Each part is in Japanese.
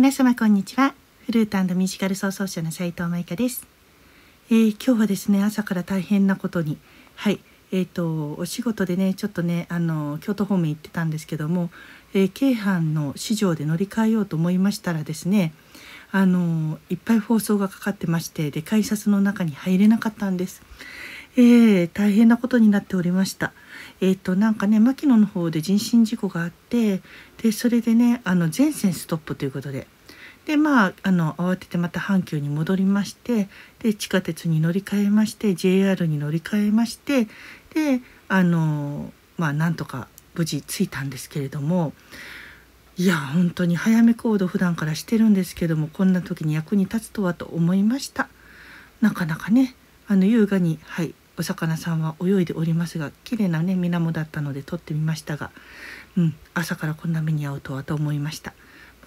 皆様こんにちはフルートミュージカル創奏者の斉藤舞香です、えー、今日はですね朝から大変なことにはいえーと、とお仕事でねちょっとねあの京都方面行ってたんですけども、えー、京阪の市場で乗り換えようと思いましたらですねあのいっぱい放送がかかってましてで改札の中に入れなかったんです。えー、大変なことになっておりました。えっ、ー、となんかね牧野の方で人身事故があってでそれでねあの全線ストップということで。でまあ、あの慌ててまた阪急に戻りましてで地下鉄に乗り換えまして JR に乗り換えましてであのまあなんとか無事着いたんですけれどもいや本当に早め行動普段からしてるんですけどもこんな時に役に立つとはと思いましたなかなかねあの優雅にはいお魚さんは泳いでおりますが綺麗なね水面だったので撮ってみましたが、うん、朝からこんな目に遭うとはと思いました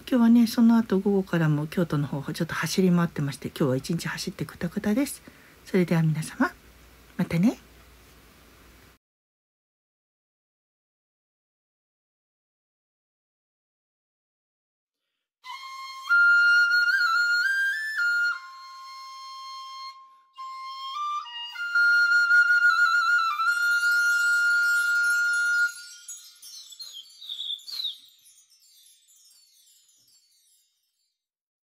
今日はねその後午後からも京都の方ちょっと走り回ってまして今日は一日走ってくたくたですそれでは皆様またね。